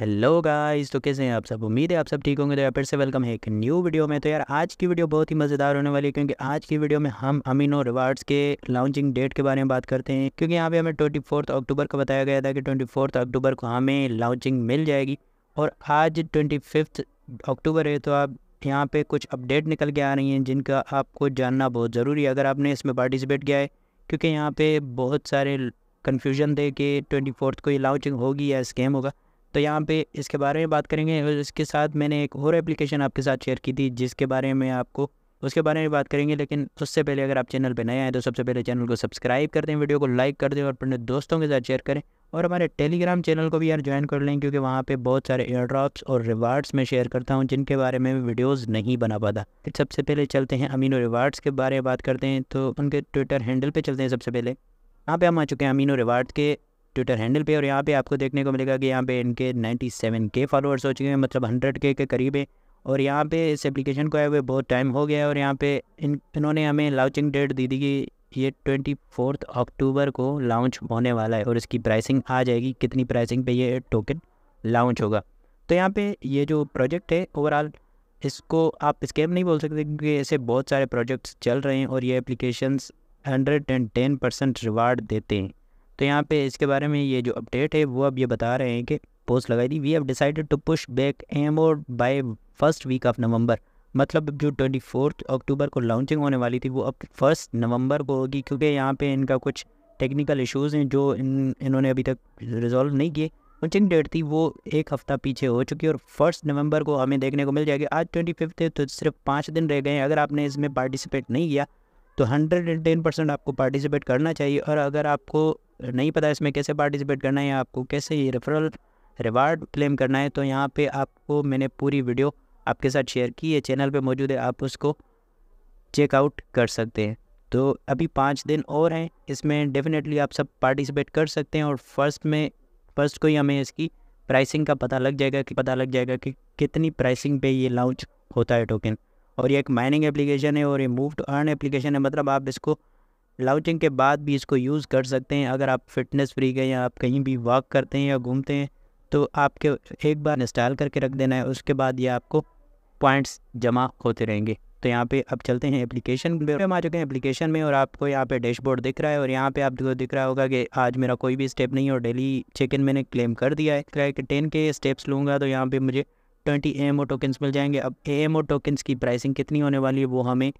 hello guys तो कैसे हैं आप सब उम्मीद है आप सब ठीक होंगे तो यार फिर से वेलकम है एक न्यू वीडियो में तो यार आज की वीडियो बहुत ही मज़ेदार होने वाली है क्योंकि आज की वीडियो में हम अमीनो रिवार्ड्स के लॉन्चिंग डेट के बारे में बात करते हैं क्योंकि यहाँ पे हमें ट्वेंटी अक्टूबर को बताया गया था कि ट्वेंटी अक्टूबर को हमें लॉन्चिंग मिल जाएगी और आज ट्वेंटी अक्टूबर है तो आप यहाँ पर कुछ अपडेट निकल के आ रही हैं जिनका आपको जानना बहुत ज़रूरी है अगर आपने इसमें पार्टिसिपेट किया है क्योंकि यहाँ पर बहुत सारे कन्फ्यूजन थे कि ट्वेंटी को ये लॉन्चिंग होगी या स्कैम होगा तो यहाँ पे इसके बारे में बात करेंगे और इसके साथ मैंने एक और एप्लीकेशन आपके साथ शेयर की थी जिसके बारे में आपको उसके बारे में बात करेंगे लेकिन उससे पहले अगर आप चैनल पर नए आए तो सबसे पहले चैनल को सब्सक्राइब कर दें वीडियो को लाइक कर दें और अपने दोस्तों के साथ शेयर करें और हमारे टेलीग्राम चैनल को भी यार ज्वाइन कर लें क्योंकि वहाँ पे बहुत सारे एयर ड्रॉप्स और रिवार्ड्स में शेयर करता हूँ जिनके बारे में वीडियोस नहीं बना पाता फिर सबसे पहले चलते हैं अमीनो रिवार्ड्स के बारे में बात करते हैं तो उनके ट्विटर हैंडल पर चलते हैं सबसे पहले यहाँ पे हम आ चुके हैं अमीनो रिवार्ड के ट्विटर हैंडल पे और यहाँ पे आपको देखने को मिलेगा कि यहाँ पे इनके 97 के फॉलोअर्स हो चुके हैं मतलब 100 के के करीब है और यहाँ पे इस एप्लीकेशन को आए हुए बहुत टाइम हो गया है और यहाँ पे इन इन्होंने हमें लॉन्चिंग डेट दी थी कि ये ट्वेंटी फोर्थ अक्टूबर को लॉन्च होने वाला है और इसकी प्राइसिंग आ जाएगी कितनी प्राइसिंग पे ये टोकन लॉन्च होगा तो यहाँ पर ये जो प्रोजेक्ट है ओवरऑल इसको आप स्कैम नहीं बोल सकते क्योंकि ऐसे बहुत सारे प्रोजेक्ट्स चल रहे हैं और ये applications hundred and ten percent reward देते हैं तो यहाँ पे इसके बारे में ये जो अपडेट है वो अब ये बता रहे हैं कि पोस्ट लगाई थी we have decided to push back M और by first week of November मतलब जो ट्वेंटी फोर्थ अक्टूबर को लॉन्चिंग होने वाली थी वो अब फर्स्ट नवंबर को होगी क्योंकि यहाँ पे इनका कुछ टेक्निकल इश्यूज़ हैं जो इन इन्होंने अभी तक रिजॉल्व नहीं किए लॉन्चिंग डेट थी वो एक हफ़्ता पीछे हो चुकी है और फर्स्ट नवंबर को हमें देखने को मिल जाएगी आज ट्वेंटी फिफ्थ है तो सिर्फ पाँच दिन रह गए हैं अगर आपने इसमें पार्टिसिपेट नहीं किया तो हंड्रेड एंड टेन परसेंट आपको पार्टिसिपेट करना चाहिए और अगर आपको नहीं पता इसमें कैसे पार्टिसिपेट करना है या आपको कैसे ये रेफरल रिवार्ड क्लेम करना है तो यहाँ पे आपको मैंने पूरी वीडियो आपके साथ शेयर की है चैनल पे मौजूद है आप उसको चेकआउट कर सकते हैं तो अभी पाँच दिन और हैं इसमें डेफिनेटली आप सब पार्टिसिपेट कर सकते हैं और फर्स्ट में फर्स्ट को ही हमें इसकी प्राइसिंग का पता लग जाएगा कि पता लग जाएगा कि कितनी प्राइसिंग पे ये लॉन्च होता है टोकन और ये एक माइनिंग एप्लीकेशन है और ये मूव टू अर्न एप्लीकेशन है मतलब आप इसको लाउचिंग के बाद भी इसको यूज़ कर सकते हैं अगर आप फिटनेस फ्री गए या आप कहीं भी वॉक करते हैं या घूमते हैं तो आपके एक बार इंस्टॉल करके रख देना है उसके बाद ये आपको पॉइंट्स जमा होते रहेंगे तो यहाँ पे अब चलते हैं एप्लीकेशन पे हम आ चुके हैं एप्लीकेशन में और आपको यहाँ पे डैशबोर्ड दिख रहा है और यहाँ पे आपको दिख रहा होगा कि आज मेरा कोई भी स्टेप नहीं है और डेली इन मैंने क्लेम कर दिया है कि टेन के स्टेप्स लूँगा तो यहाँ पे मुझे twenty A M O tokens मिल जाएंगे अब ए एम ओ टोकन्स की प्राइसिंग कितनी होने वाली है वो हमें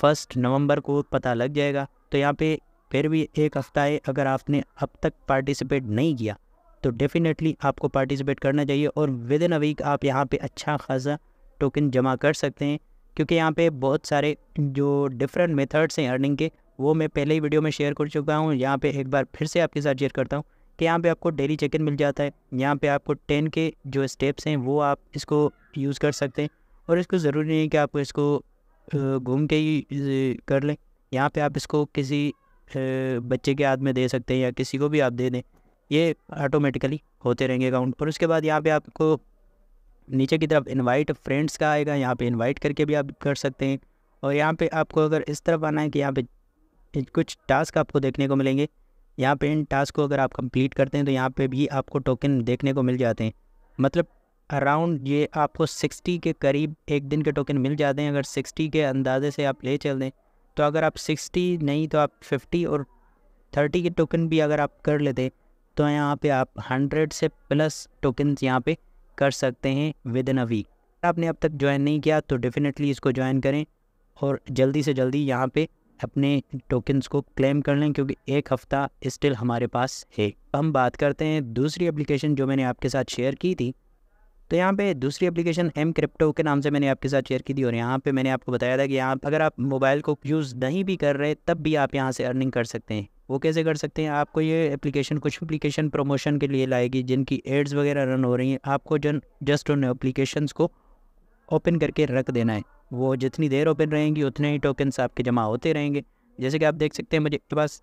फर्स्ट नवंबर को पता लग जाएगा तो यहाँ पे फिर भी एक हफ्ता है अगर आपने अब तक पार्टिसिपेट नहीं किया तो डेफ़िनेटली आपको पार्टिसिपेट करना चाहिए और विद इन अ वीक आप यहाँ पे अच्छा खासा टोकन जमा कर सकते हैं क्योंकि यहाँ पे बहुत सारे जो डिफरेंट मेथड्स हैं अर्निंग के वो मैं पहले ही वीडियो में शेयर कर चुका हूँ यहाँ पे एक बार फिर से आपके साथ शेयर करता हूँ कि तो यहाँ पे आपको डेली चेक इन मिल जाता है यहाँ पे आपको टेन के जो स्टेप्स हैं वो आप इसको यूज़ कर सकते हैं और इसको ज़रूरी नहीं है कि आप इसको घूम के ही कर लें यहाँ पे आप इसको किसी बच्चे के हाथ में दे सकते हैं या किसी को भी आप दे दें ये ऑटोमेटिकली होते रहेंगे अकाउंट और उसके बाद यहाँ पर आपको नीचे की तरफ इनवाइट फ्रेंड्स का आएगा यहाँ पे इनवाइट करके भी आप कर सकते हैं और यहाँ पे आपको अगर इस तरफ आना है कि यहाँ पे कुछ टास्क आपको देखने को मिलेंगे यहाँ पे इन टास्क को अगर आप कंप्लीट करते हैं तो यहाँ पे भी आपको टोकन देखने को मिल जाते हैं मतलब अराउंड ये आपको 60 के करीब एक दिन के टोकन मिल जाते हैं अगर 60 के अंदाजे से आप ले चल दें तो अगर आप 60 नहीं तो आप 50 और 30 के टोकन भी अगर आप कर लेते तो यहाँ पे आप 100 से प्लस टोकन यहाँ पे कर सकते हैं विद इन अ वीक आपने अब तक ज्वाइन नहीं किया तो डेफ़िनेटली इसको ज्वाइन करें और जल्दी से जल्दी यहाँ पे अपने टोकन्स को क्लेम कर लें क्योंकि एक हफ़्ता स्टिल हमारे पास है हम बात करते हैं दूसरी एप्लीकेशन जो मैंने आपके साथ शेयर की थी तो यहाँ पे दूसरी एप्लीकेशन एम क्रिप्टो के नाम से मैंने आपके साथ शेयर की थी और यहाँ पे मैंने आपको बताया था कि यहाँ अगर आप मोबाइल को यूज़ नहीं भी कर रहे तब भी आप यहाँ से अर्निंग कर सकते हैं वो कैसे कर सकते हैं आपको ये एप्लीकेशन कुछ एप्लीकेशन प्रमोशन के लिए लाएगी जिनकी एड्स वगैरह रन हो रही हैं आपको जन जस्ट उन एप्लीकेशन को ओपन करके रख देना है वो जितनी देर ओपन रहेंगी उतने ही टोकन्स आपके जमा होते रहेंगे जैसे कि आप देख सकते हैं मुझे के पास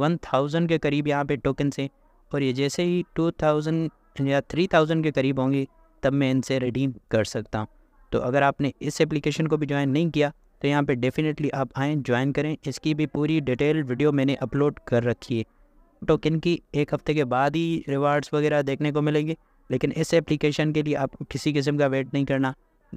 वन थाउजेंड के करीब यहाँ पे टोकन्स हैं और ये जैसे ही टू थाउजेंड या थ्री थाउजेंड के करीब होंगे तब मैं इनसे रिडीम कर सकता हूँ तो अगर आपने इस एप्लीकेशन को भी ज्वाइन नहीं किया तो यहाँ पे डेफ़िनेटली आप आएँ ज्वाइन करें इसकी भी पूरी डिटेल वीडियो मैंने अपलोड कर रखी है टोकन की एक हफ़्ते के बाद ही रिवार्ड्स वगैरह देखने को मिलेंगे लेकिन इस एप्लीकेशन के लिए आपको किसी किस्म का वेट नहीं करना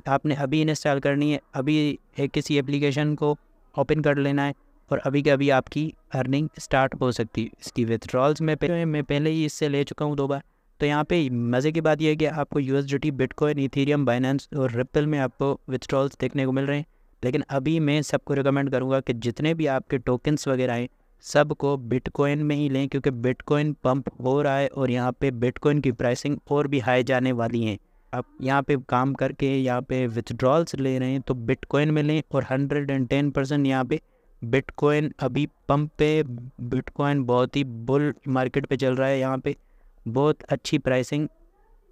आपने अभी इंस्टॉल करनी है अभी एक किसी एप्लीकेशन को ओपन कर लेना है और अभी के अभी आपकी अर्निंग स्टार्ट हो सकती है इसकी विथड्रॉल्स में पे, मैं पहले ही इससे ले चुका हूँ दो बार तो यहाँ पे मज़े की बात यह है कि आपको U S Bitcoin Ethereum Binance और रिपल में आपको विथड्रॉल्स देखने को मिल रहे हैं लेकिन अभी मैं सबको रिकमेंड करूँगा कि जितने भी आपके टोकन्स वगैरह हैं सब को बिटकॉइन में ही लें क्योंकि बिटकॉइन पंप हो रहा है और यहाँ पे बिटकॉइन की प्राइसिंग और भी हाई जाने वाली हैं आप यहाँ पे काम करके यहाँ पे विथड्रॉल्स ले रहे हैं तो बिटकॉइन में लें और हंड्रेड एंड टेन परसेंट यहाँ पे बिटकॉइन अभी पंप पे बिटकॉइन बहुत ही बुल मार्केट पे चल रहा है यहाँ पे बहुत अच्छी प्राइसिंग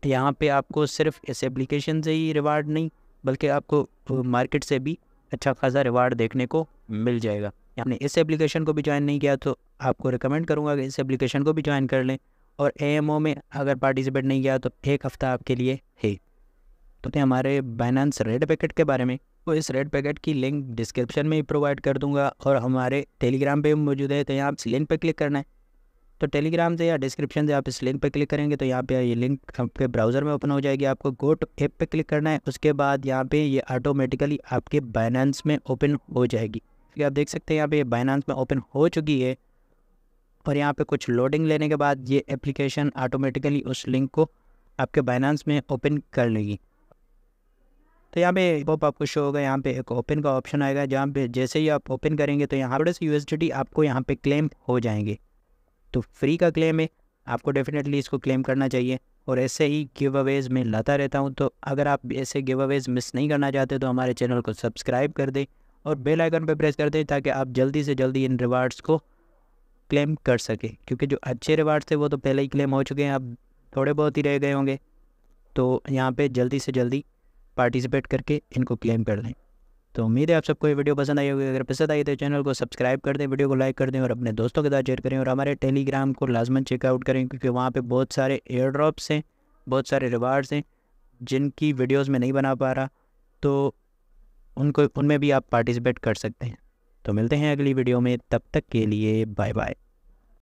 यहाँ पे आपको सिर्फ इस एप्लीकेशन से ही रिवार्ड नहीं बल्कि आपको मार्केट से भी अच्छा खासा रिवार्ड देखने को मिल जाएगा आपने इस एप्लीकेशन को भी ज्वाइन नहीं किया तो आपको रिकमेंड करूँगा कि इस एप्लीकेशन को भी ज्वाइन कर लें और ए में अगर पार्टिसिपेट नहीं किया तो एक हफ़्ता आपके लिए है तो थे हमारे बाइनानस रेड पैकेट के बारे में वो तो इस रेड पैकेट की लिंक डिस्क्रिप्शन में ही प्रोवाइड कर दूंगा और हमारे टेलीग्राम पे मौजूद है तो यहाँ आप इस लिंक पे क्लिक करना है तो टेलीग्राम से या डिस्क्रिप्शन से आप इस लिंक पे क्लिक करेंगे तो यहाँ पे ये लिंक आपके ब्राउज़र में ओपन हो जाएगी आपको गोट ऐप पे क्लिक करना है उसके बाद यहाँ पे ये ऑटोमेटिकली आपके बाइनानस में ओपन हो जाएगी तो आप देख सकते हैं यहाँ पे बाइनानस में ओपन हो चुकी है और यहाँ पे कुछ लोडिंग लेने के बाद ये एप्लीकेशन ऑटोमेटिकली उस लिंक को आपके बाइनांस में ओपन कर लेगी तो यहाँ पे पॉप आपको शो होगा यहाँ पे एक ओपन का ऑप्शन आएगा जहाँ पे जैसे ही आप ओपन करेंगे तो यहाँ थोड़े से यू आपको यहाँ पे क्लेम हो जाएंगे तो फ्री का क्लेम है आपको डेफिनेटली इसको क्लेम करना चाहिए और ऐसे ही गिव अवेज में लाता रहता हूँ तो अगर आप ऐसे गिव अवेज मिस नहीं करना चाहते तो हमारे चैनल को सब्सक्राइब कर दें और बेल आइकन पर प्रेस कर दें ताकि आप जल्दी से जल्दी इन रिवार्ड्स को क्लेम कर सके क्योंकि जो अच्छे रिवार्ड्स थे वो तो पहले ही क्लेम हो चुके हैं अब थोड़े बहुत ही रह गए होंगे तो यहाँ पे जल्दी से जल्दी पार्टिसिपेट करके इनको क्लेम कर लें तो उम्मीद है आप सबको ये वीडियो पसंद आई होगी अगर पसंद आई तो चैनल को सब्सक्राइब कर दें वीडियो को लाइक कर दें और अपने दोस्तों के साथ शेयर करें और हमारे टेलीग्राम को लाजमन चेकआउट करें क्योंकि वहाँ पर बहुत सारे एयर ड्रॉप्स हैं बहुत सारे रिवार्ड्स हैं जिनकी वीडियोज़ में नहीं बना पा रहा तो उनको उनमें भी आप पार्टिसिपेट कर सकते हैं तो मिलते हैं अगली वीडियो में तब तक के लिए बाय बाय